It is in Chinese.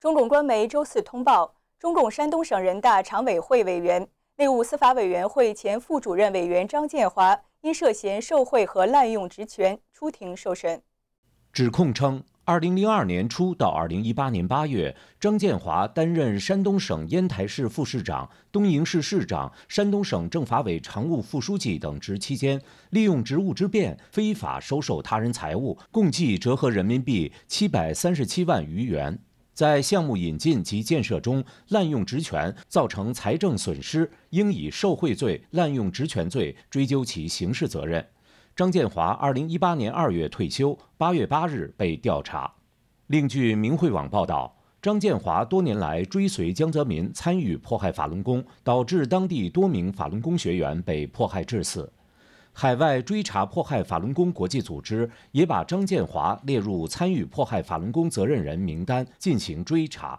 中共官媒周四通报，中共山东省人大常委会委员、内务司法委员会前副主任委员张建华因涉嫌受贿和滥用职权出庭受审。指控称，二零零二年初到二零一八年八月，张建华担任山东省烟台市副市长、东营市市长、山东省政法委常务副书记等职期间，利用职务之便非法收受他人财物，共计折合人民币七百三十七万余元。在项目引进及建设中滥用职权，造成财政损失，应以受贿罪、滥用职权罪追究其刑事责任。张建华二零一八年二月退休，八月八日被调查。另据明慧网报道，张建华多年来追随江泽民，参与迫害法轮功，导致当地多名法轮功学员被迫害致死。海外追查迫害法轮功国际组织，也把张建华列入参与迫害法轮功责任人名单进行追查。